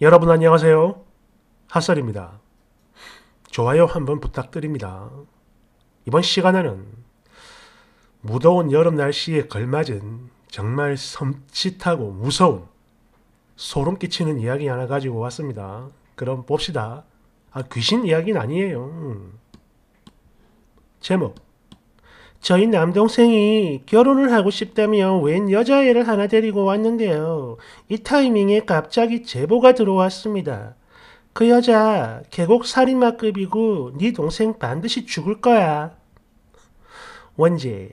여러분 안녕하세요. 핫설입니다. 좋아요 한번 부탁드립니다. 이번 시간에는 무더운 여름 날씨에 걸맞은 정말 섬찟하고 무서운 소름 끼치는 이야기 하나 가지고 왔습니다. 그럼 봅시다. 아, 귀신 이야기는 아니에요. 음. 제목 저희 남동생이 결혼을 하고 싶다며 웬 여자애를 하나 데리고 왔는데요. 이 타이밍에 갑자기 제보가 들어왔습니다. 그 여자 계곡 살인마급이고 네 동생 반드시 죽을 거야. 원재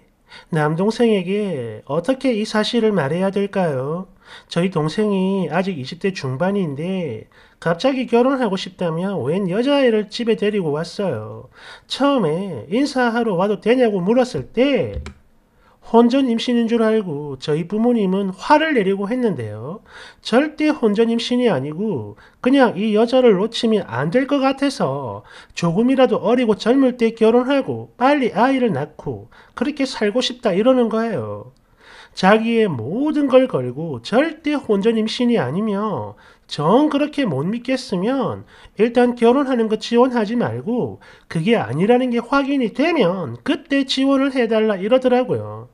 남동생에게 어떻게 이 사실을 말해야 될까요? 저희 동생이 아직 20대 중반인데 갑자기 결혼하고 싶다며 웬 여자애를 집에 데리고 왔어요. 처음에 인사하러 와도 되냐고 물었을 때 혼전 임신인 줄 알고 저희 부모님은 화를 내려고 했는데요. 절대 혼전 임신이 아니고 그냥 이 여자를 놓치면 안 될 것 같아서 조금이라도 어리고 젊을 때 결혼하고 빨리 아이를 낳고 그렇게 살고 싶다 이러는 거예요. 자기의 모든 걸 걸고 절대 혼전 임신이 아니며 전 그렇게 못 믿겠으면 일단 결혼하는 거 지원하지 말고 그게 아니라는 게 확인이 되면 그때 지원을 해달라 이러더라고요.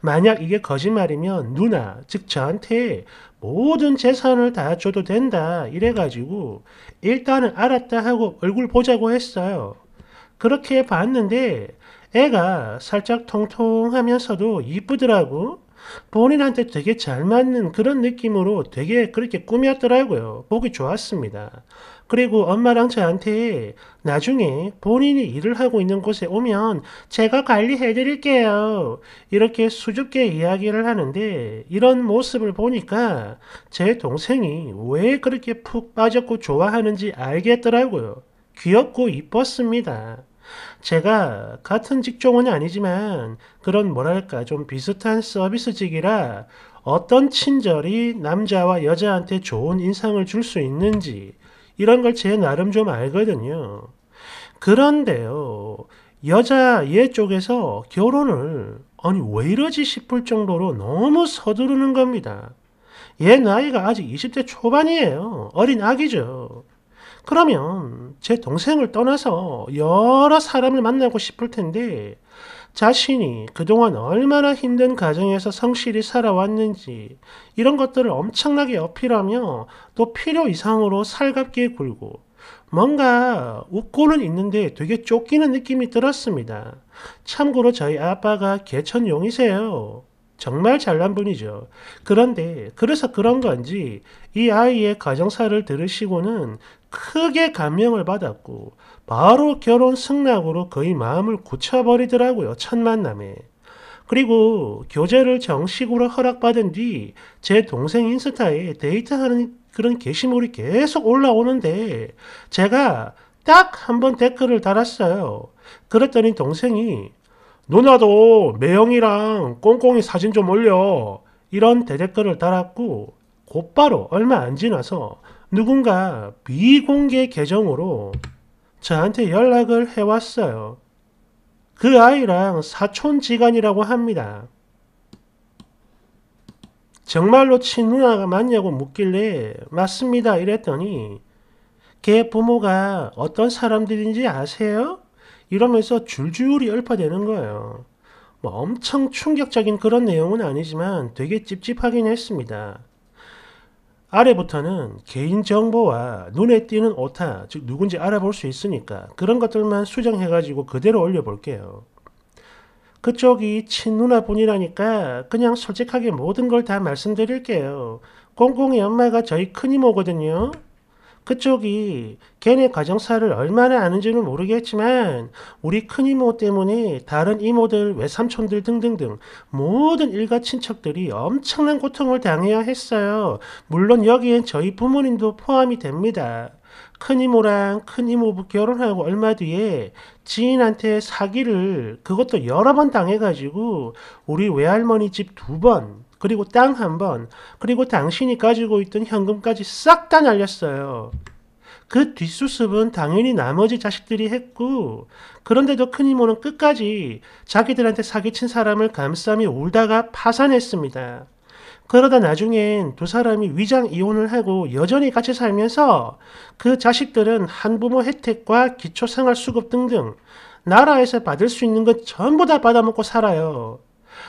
만약 이게 거짓말이면 누나, 즉 저한테 모든 재산을 다 줘도 된다 이래가지고 일단은 알았다 하고 얼굴 보자고 했어요. 그렇게 봤는데 애가 살짝 통통하면서도 이쁘더라고. 본인한테 되게 잘 맞는 그런 느낌으로 되게 그렇게 꾸몄더라고요. 보기 좋았습니다. 그리고 엄마랑 저한테 나중에 본인이 일을 하고 있는 곳에 오면 제가 관리해 드릴게요. 이렇게 수줍게 이야기를 하는데 이런 모습을 보니까 제 동생이 왜 그렇게 푹 빠졌고 좋아하는지 알겠더라고요. 귀엽고 이뻤습니다. 제가 같은 직종은 아니지만 그런 뭐랄까 좀 비슷한 서비스직이라 어떤 친절이 남자와 여자한테 좋은 인상을 줄 수 있는지 이런 걸 제 나름 좀 알거든요. 그런데요. 여자 얘 쪽에서 결혼을 아니 왜 이러지 싶을 정도로 너무 서두르는 겁니다. 얘 나이가 아직 20대 초반이에요. 어린 아기죠. 그러면 제 동생을 떠나서 여러 사람을 만나고 싶을 텐데 자신이 그동안 얼마나 힘든 가정에서 성실히 살아왔는지 이런 것들을 엄청나게 어필하며 또 필요 이상으로 살갑게 굴고 뭔가 웃고는 있는데 되게 쫓기는 느낌이 들었습니다. 참고로 저희 아빠가 개천 용이세요. 정말 잘난 분이죠. 그런데 그래서 그런 건지 이 아이의 가정사를 들으시고는 크게 감명을 받았고 바로 결혼 승낙으로 거의 마음을 굳혀버리더라고요. 첫 만남에. 그리고 교제를 정식으로 허락받은 뒤 제 동생 인스타에 데이트하는 그런 게시물이 계속 올라오는데 제가 딱 한 번 댓글을 달았어요. 그랬더니 동생이 누나도 매형이랑 꽁꽁이 사진 좀 올려 이런 대댓글을 달았고 곧바로 얼마 안 지나서 누군가 비공개 계정으로 저한테 연락을 해왔어요. 그 아이랑 사촌지간이라고 합니다. 정말로 친누나가 맞냐고 묻길래 맞습니다 이랬더니 걔 부모가 어떤 사람들인지 아세요? 이러면서 줄줄이 읊어대는 거예요. 뭐 엄청 충격적인 그런 내용은 아니지만 되게 찝찝하긴 했습니다. 아래부터는 개인정보와 눈에 띄는 오타, 즉 누군지 알아볼 수 있으니까 그런 것들만 수정해가지고 그대로 올려볼게요. 그쪽이 친누나분이라니까 그냥 솔직하게 모든 걸 다 말씀드릴게요. 공공이 엄마가 저희 큰이모거든요. 그쪽이 걔네 가정사를 얼마나 아는지는 모르겠지만 우리 큰이모 때문에 다른 이모들, 외삼촌들 등등등 모든 일가 친척들이 엄청난 고통을 당해야 했어요. 물론 여기엔 저희 부모님도 포함이 됩니다. 큰 이모랑 큰 이모 결혼하고 얼마 뒤에 지인한테 사기를 그것도 여러 번 당해가지고 우리 외할머니 집 두 번, 그리고 땅 한 번, 그리고 당신이 가지고 있던 현금까지 싹 다 날렸어요. 그 뒷수습은 당연히 나머지 자식들이 했고, 그런데도 큰 이모는 끝까지 자기들한테 사기친 사람을 감싸며 울다가 파산했습니다. 그러다 나중엔 두 사람이 위장 이혼을 하고 여전히 같이 살면서 그 자식들은 한부모 혜택과 기초생활 수급 등등 나라에서 받을 수 있는 것 전부 다 받아먹고 살아요.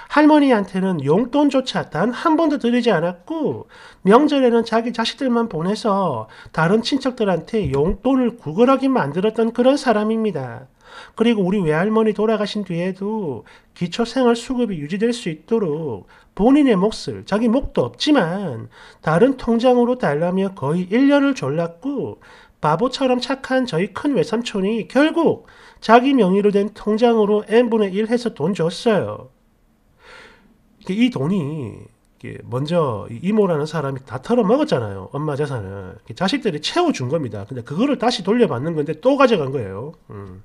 할머니한테는 용돈조차 단 한 번도 드리지 않았고 명절에는 자기 자식들만 보내서 다른 친척들한테 용돈을 구걸하게 만들었던 그런 사람입니다. 그리고 우리 외할머니 돌아가신 뒤에도 기초생활 수급이 유지될 수 있도록 본인의 몫을 자기 몫도 없지만 다른 통장으로 달라며 거의 1년을 졸랐고 바보처럼 착한 저희 큰 외삼촌이 결국 자기 명의로 된 통장으로 n분의 1 해서 돈 줬어요. 이 돈이 먼저 이모라는 사람이 다 털어먹었잖아요. 엄마 재산을. 자식들이 채워준 겁니다. 근데 그거를 다시 돌려받는 건데 또 가져간 거예요. 음.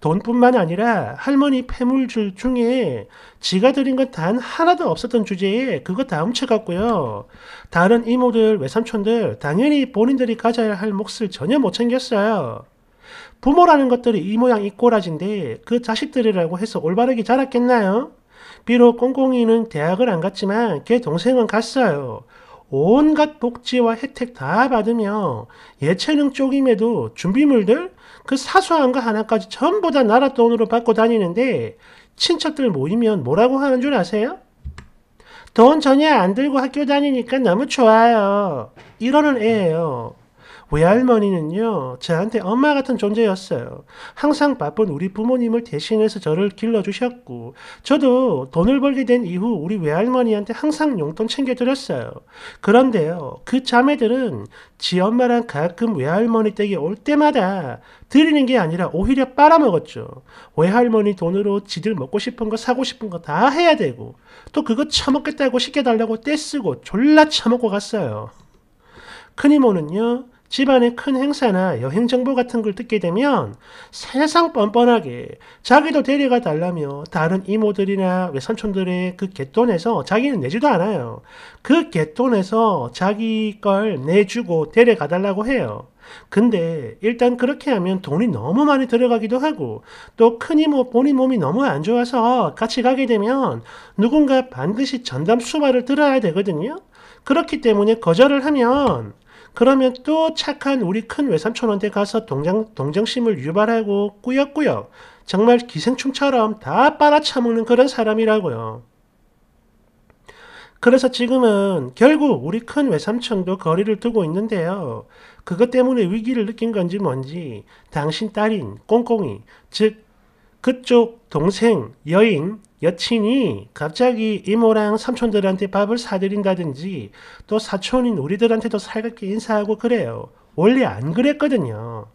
돈뿐만 아니라 할머니 폐물줄 중에 지가 드린 것 단 하나도 없었던 주제에 그거다 훔쳐갔고요. 다른 이모들, 외삼촌들 당연히 본인들이 가져야 할 몫을 전혀 못 챙겼어요. 부모라는 것들이 이 모양 이 꼬라진데 그 자식들이라고 해서 올바르게 자랐겠나요? 비록 꽁꽁이는 대학을 안 갔지만 걔 동생은 갔어요. 온갖 복지와 혜택 다 받으며 예체능 쪽임에도 준비물들 그 사소한 거 하나까지 전부 다 나라 돈으로 받고 다니는데 친척들 모이면 뭐라고 하는 줄 아세요? 돈 전혀 안 들고 학교 다니니까 너무 좋아요. 이러는 애예요. 외할머니는요, 저한테 엄마 같은 존재였어요. 항상 바쁜 우리 부모님을 대신해서 저를 길러주셨고, 저도 돈을 벌게 된 이후 우리 외할머니한테 항상 용돈 챙겨드렸어요. 그런데요, 그 자매들은 지 엄마랑 가끔 외할머니 댁에 올 때마다 드리는 게 아니라 오히려 빨아먹었죠. 외할머니 돈으로 지들 먹고 싶은 거 사고 싶은 거 다 해야 되고, 또 그거 처먹겠다고 시켜달라고 떼쓰고 졸라 처먹고 갔어요. 큰 이모는요, 집안의 큰 행사나 여행 정보 같은 걸 듣게 되면 세상 뻔뻔하게 자기도 데려가 달라며 다른 이모들이나 외삼촌들의 그 갯돈에서 자기는 내지도 않아요. 그 갯돈에서 자기 걸 내주고 데려가 달라고 해요. 근데 일단 그렇게 하면 돈이 너무 많이 들어가기도 하고 또 큰이모 본인 몸이 너무 안 좋아서 같이 가게 되면 누군가 반드시 전담 수발을 들어야 되거든요. 그렇기 때문에 거절을 하면 그러면 또 착한 우리 큰 외삼촌한테 가서 동정, 동정심을 유발하고 꾸역꾸역 정말 기생충처럼 다 빨아차먹는 그런 사람이라고요. 그래서 지금은 결국 우리 큰 외삼촌도 거리를 두고 있는데요. 그것 때문에 위기를 느낀 건지 뭔지 당신 딸인 꽁꽁이 즉 그쪽 동생 여인 여친이 갑자기 이모랑 삼촌들한테 밥을 사드린다든지 또 사촌인 우리들한테도 살갑게 인사하고 그래요. 원래 안 그랬거든요.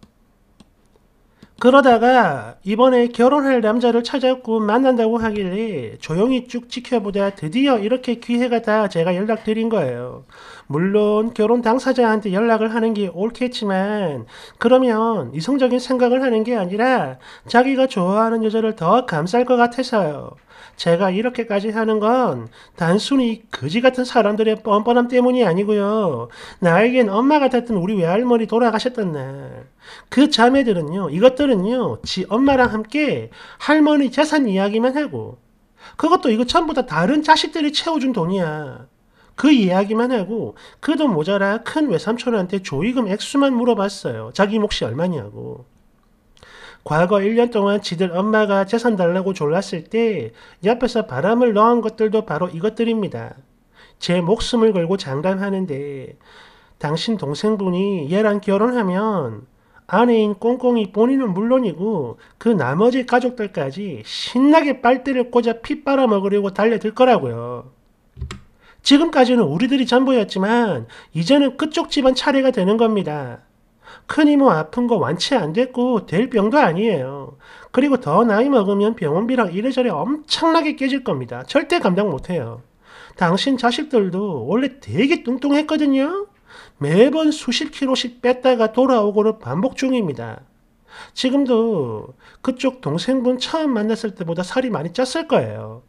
그러다가 이번에 결혼할 남자를 찾았고 만난다고 하길래 조용히 쭉 지켜보다 드디어 이렇게 기회가 다 제가 연락드린 거예요. 물론 결혼 당사자한테 연락을 하는 게 옳겠지만 그러면 이성적인 생각을 하는 게 아니라 자기가 좋아하는 여자를 더 감쌀 것 같아서요. 제가 이렇게까지 하는 건 단순히 거지 같은 사람들의 뻔뻔함 때문이 아니고요. 나에겐 엄마 같았던 우리 외할머니 돌아가셨던 날. 그 자매들은요, 이것들은요, 지 엄마랑 함께 할머니 재산 이야기만 하고, 그것도 이거 전부 다 다른 자식들이 채워준 돈이야. 그 이야기만 하고 그 돈 모자라 큰 외삼촌한테 조이금 액수만 물어봤어요. 자기 몫이 얼마냐고. 과거 1년 동안 지들 엄마가 재산 달라고 졸랐을 때 옆에서 바람을 넣은 것들도 바로 이것들입니다. 제 목숨을 걸고 장담하는데 당신 동생분이 얘랑 결혼하면 아내인 꽁꽁이 본인은 물론이고 그 나머지 가족들까지 신나게 빨대를 꽂아 피 빨아먹으려고 달려들 거라고요. 지금까지는 우리들이 전부였지만 이제는 그쪽 집안 차례가 되는 겁니다. 큰 이모 아픈 거 완치 안 됐고 될 병도 아니에요. 그리고 더 나이 먹으면 병원비랑 이래저래 엄청나게 깨질 겁니다. 절대 감당 못해요. 당신 자식들도 원래 되게 뚱뚱했거든요. 매번 수십 킬로씩 뺐다가 돌아오고를 반복 중입니다. 지금도 그쪽 동생분 처음 만났을 때보다 살이 많이 쪘을 거예요.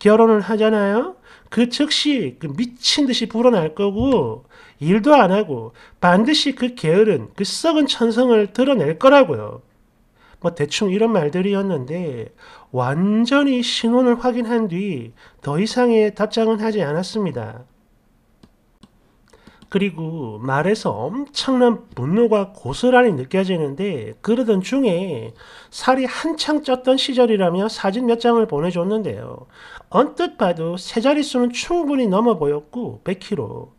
결혼을 하잖아요. 그 즉시 그 미친 듯이 불어날 거고 일도 안 하고 반드시 그 게으른 그 썩은 천성을 드러낼 거라고요. 뭐 대충 이런 말들이었는데 완전히 신원을 확인한 뒤 더 이상의 답장은 하지 않았습니다. 그리고 말에서 엄청난 분노가 고스란히 느껴지는데 그러던 중에 살이 한창 쪘던 시절이라며 사진 몇 장을 보내줬는데요. 언뜻 봐도 세 자릿수는 충분히 넘어 보였고 100kg.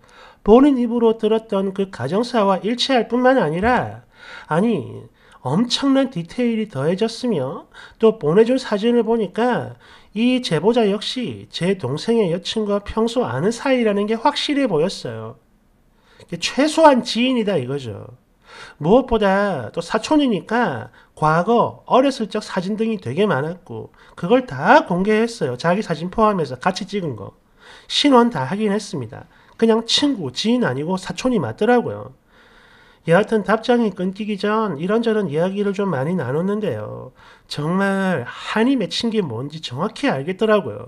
본인 입으로 들었던 그 가정사와 일치할 뿐만 아니라 아니 엄청난 디테일이 더해졌으며 또 보내준 사진을 보니까 이 제보자 역시 제 동생의 여친과 평소 아는 사이라는 게 확실해 보였어요. 최소한 지인이다 이거죠. 무엇보다 또 사촌이니까 과거 어렸을 적 사진 등이 되게 많았고 그걸 다 공개했어요. 자기 사진 포함해서 같이 찍은 거. 신원 다 확인했습니다. 그냥 친구, 지인 아니고 사촌이 맞더라고요. 여하튼 답장이 끊기기 전 이런저런 이야기를 좀 많이 나눴는데요. 정말 한이 맺힌 게 뭔지 정확히 알겠더라고요.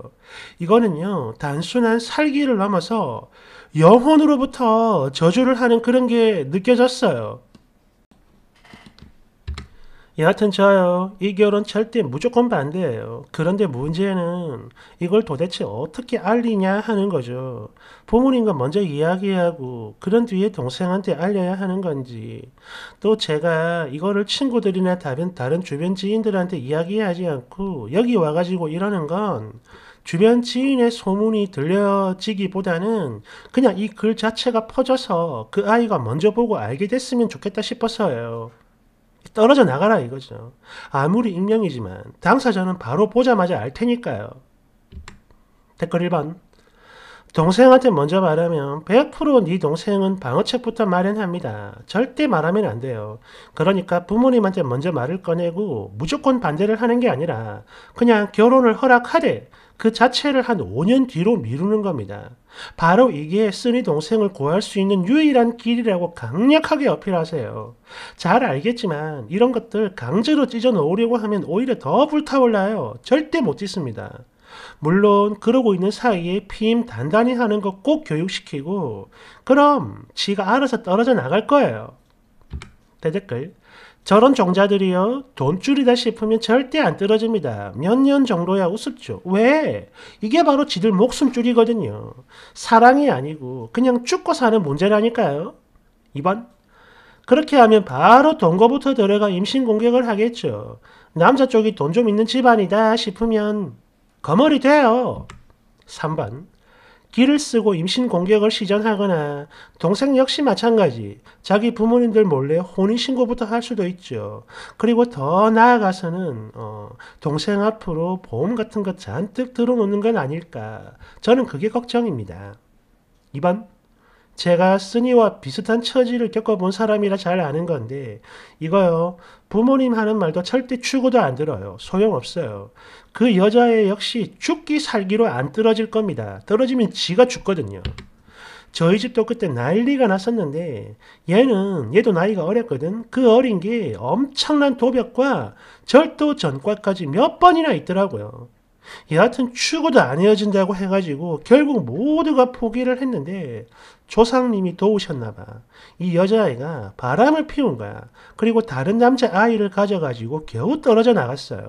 이거는요, 단순한 살기를 넘어서 영혼으로부터 저주를 하는 그런 게 느껴졌어요. 여하튼 저요. 이 결혼 절대 무조건 반대예요. 그런데 문제는 이걸 도대체 어떻게 알리냐 하는 거죠. 부모님과 먼저 이야기하고 그런 뒤에 동생한테 알려야 하는 건지 또 제가 이거를 친구들이나 다른, 다른 주변 지인들한테 이야기하지 않고 여기 와가지고 이러는 건 주변 지인의 소문이 들려지기보다는 그냥 이 글 자체가 퍼져서 그 아이가 먼저 보고 알게 됐으면 좋겠다 싶어서요. 떨어져 나가라 이거죠. 아무리 익명이지만 당사자는 바로 보자마자 알 테니까요. 댓글 1번 동생한테 먼저 말하면 100%네 동생은 방어책부터 마련합니다. 절대 말하면 안 돼요. 그러니까 부모님한테 먼저 말을 꺼내고 무조건 반대를 하는 게 아니라 그냥 결혼을 허락하되 그 자체를 한 5년 뒤로 미루는 겁니다. 바로 이게 쓰니 동생을 구할 수 있는 유일한 길이라고 강력하게 어필하세요. 잘 알겠지만 이런 것들 강제로 찢어 놓으려고 하면 오히려 더 불타올라요. 절대 못 찢습니다. 물론 그러고 있는 사이에 피임 단단히 하는 거 꼭 교육시키고 그럼 지가 알아서 떨어져 나갈 거예요. 대댓글 저런 종자들이요. 돈줄이다 싶으면 절대 안 떨어집니다. 몇 년 정도야 우습죠. 왜? 이게 바로 지들 목숨줄이거든요. 사랑이 아니고 그냥 죽고 사는 문제라니까요. 2번. 그렇게 하면 바로 동거부터 들어가 임신 공격을 하겠죠. 남자 쪽이 돈 좀 있는 집안이다 싶으면 거머리 돼요. 3번. 기를 쓰고 임신 공격을 시전하거나 동생 역시 마찬가지 자기 부모님들 몰래 혼인신고부터 할 수도 있죠. 그리고 더 나아가서는 어, 동생 앞으로 보험 같은 거 잔뜩 들어놓는 건 아닐까 저는 그게 걱정입니다. 2번 제가 쓰니와 비슷한 처지를 겪어본 사람이라 잘 아는 건데 이거요 부모님 하는 말도 절대 추구도 안 들어요 소용없어요 그 여자애 역시 죽기 살기로 안 떨어질 겁니다 떨어지면 지가 죽거든요 저희 집도 그때 난리가 났었는데 얘는 얘도 나이가 어렸거든 그 어린 게 엄청난 도벽과 절도 전과까지 몇 번이나 있더라고요 여하튼 추구도 안 헤어진다고 해가지고 결국 모두가 포기를 했는데 조상님이 도우셨나봐. 이 여자아이가 바람을 피운 거야. 그리고 다른 남자아이를 가져가지고 겨우 떨어져 나갔어요.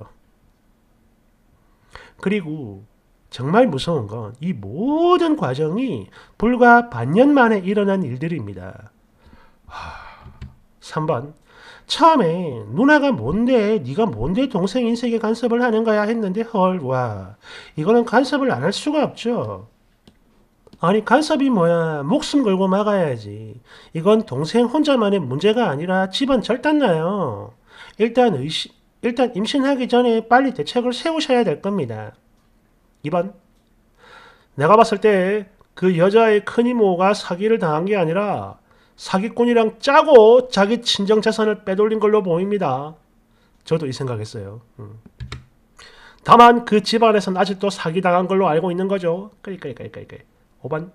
그리고 정말 무서운 건 이 모든 과정이 불과 반년 만에 일어난 일들입니다. 3번 처음에 누나가 뭔데 네가 뭔데 동생 인생에 간섭을 하는 거야 했는데 헐와 이거는 간섭을 안 할 수가 없죠. 아니 간섭이 뭐야 목숨 걸고 막아야지 이건 동생 혼자만의 문제가 아니라 집안 절단나요 일단 의심 일단 임신하기 전에 빨리 대책을 세우셔야 될 겁니다 2번 내가 봤을 때 그 여자의 큰 이모가 사기를 당한 게 아니라 사기꾼이랑 짜고 자기 친정 재산을 빼돌린 걸로 보입니다. 저도 이 생각했어요. 음. 다만 그 집안에선 아직도 사기당한 걸로 알고 있는 거죠. 그러니까, 5번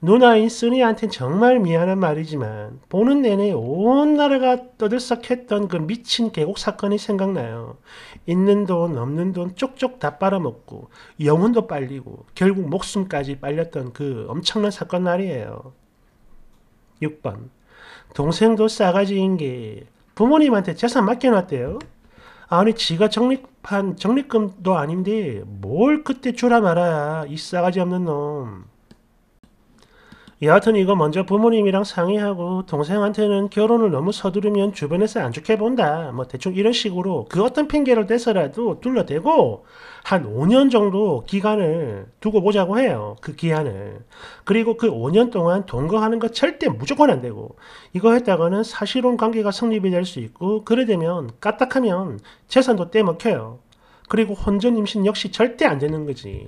누나인 쓰니한테 정말 미안한 말이지만 보는 내내 온 나라가 떠들썩했던 그 미친 계곡 사건이 생각나요. 있는 돈 없는 돈 쪽쪽 다 빨아먹고 영혼도 빨리고 결국 목숨까지 빨렸던 그 엄청난 사건 말이에요. 6번 동생도 싸가지인 게 부모님한테 재산 맡겨놨대요. 아니 지가 적립한 적립금도 아닌데 뭘 그때 주라 말아야 이 싸가지 없는 놈. 여하튼 이거 먼저 부모님이랑 상의하고 동생한테는 결혼을 너무 서두르면 주변에서 안 좋게 본다. 뭐 대충 이런 식으로 그 어떤 핑계를 대서라도 둘러대고 한 5년 정도 기간을 두고 보자고 해요. 그 기한을. 그리고 그 5년 동안 동거하는 거 절대 무조건 안 되고 이거 했다가는 사실혼 관계가 성립이 될 수 있고 그래 되면 까딱하면 재산도 떼먹혀요. 그리고 혼전 임신 역시 절대 안 되는 거지.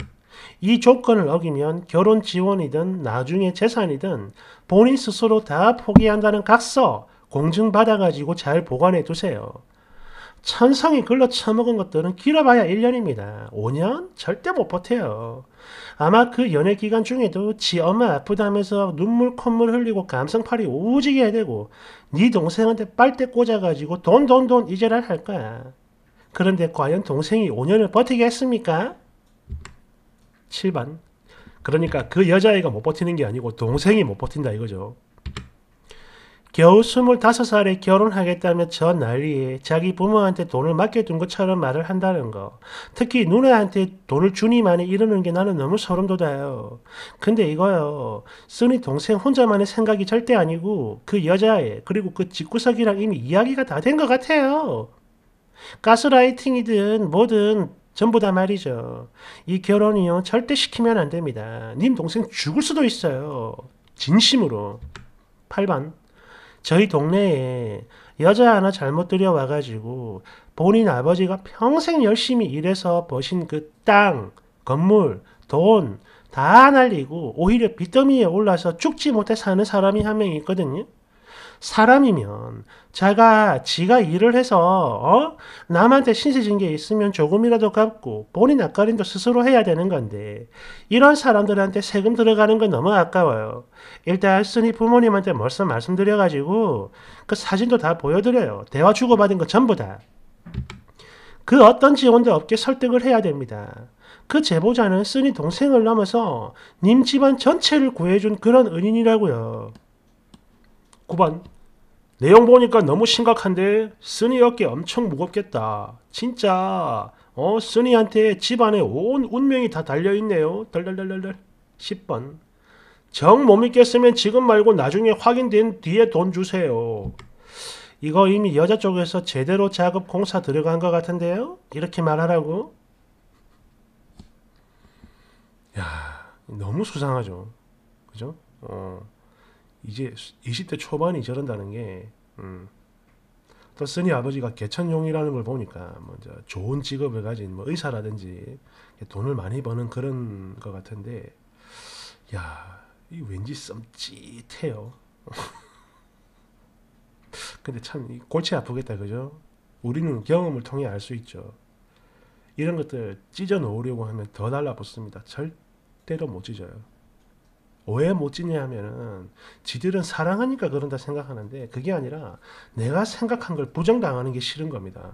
이 조건을 어기면 결혼 지원이든 나중에 재산이든 본인 스스로 다 포기한다는 각서 공증받아가지고 잘 보관해 두세요. 천성이 글러 처먹은 것들은 길어봐야 1년입니다. 5년? 절대 못 버텨요. 아마 그 연애 기간 중에도 지 엄마 아프다면서 눈물 콧물 흘리고 감성팔이 오지게 해대고 네 동생한테 빨대 꽂아가지고 돈 돈 돈 이제랄 할 거야. 그런데 과연 동생이 5년을 버티겠습니까? 7반. 그러니까 그 여자애가 못 버티는 게 아니고 동생이 못 버틴다 이거죠. 겨우 25살에 결혼하겠다며 저 난리에 자기 부모한테 돈을 맡겨둔 것처럼 말을 한다는 거. 특히 누나한테 돈을 주니만이 이러는 게 나는 너무 소름 돋아요. 근데 이거요. 쓰니 동생 혼자만의 생각이 절대 아니고 그 여자애 그리고 그 집구석이랑 이미 이야기가 다 된 것 같아요. 가스라이팅이든 뭐든 전부 다 말이죠. 이 결혼이요. 절대 시키면 안 됩니다. 님 동생 죽을 수도 있어요. 진심으로. 8번. 저희 동네에 여자 하나 잘못 들여와가지고 본인 아버지가 평생 열심히 일해서 버신 그 땅, 건물, 돈 다 날리고 오히려 빚더미에 올라서 죽지 못해 사는 사람이 한 명 있거든요. 사람이면 자가 지가 일을 해서 어? 남한테 신세 진게 있으면 조금이라도 갚고 본인 아까림도 스스로 해야 되는 건데 이런 사람들한테 세금 들어가는 건 너무 아까워요. 일단 스니 부모님한테 벌써 말씀드려가지고 그 사진도 다 보여드려요. 대화 주고받은 거 전부 다. 그 어떤 지원도 없게 설득을 해야 됩니다. 그 제보자는 쓰니 동생을 넘어서 님 집안 전체를 구해준 그런 은인이라고요. 9번 내용 보니까 너무 심각한데 쓰니 어깨 엄청 무겁겠다. 진짜 어 쓰니한테 집안에 온 운명이 다 달려있네요. 덜덜덜덜덜 10번 정 못 믿겠으면 지금 말고 나중에 확인된 뒤에 돈 주세요. 이거 이미 여자 쪽에서 제대로 작업 공사 들어간 것 같은데요? 이렇게 말하라고? 야, 너무 수상하죠. 그죠? 어. 이제 20대 초반이 저런다는 게 음. 또 쓰니 아버지가 개천용이라는 걸 보니까 먼저 뭐 좋은 직업을 가진 뭐 의사라든지 돈을 많이 버는 그런 것 같은데 야, 이 왠지 썸짓해요. 근데 참 골치 아프겠다 그죠? 우리는 경험을 통해 알 수 있죠. 이런 것들 찢어 놓으려고 하면 더 달라붙습니다. 절대로 못 찢어요. 왜못 지냐 하면은 지들은 사랑하니까 그런다 생각하는데 그게 아니라 내가 생각한 걸 부정당하는 게 싫은 겁니다.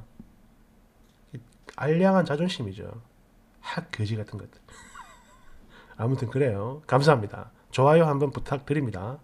알량한 자존심이죠. 학 거지 같은 것들. 아무튼 그래요. 감사합니다. 좋아요 한번 부탁드립니다.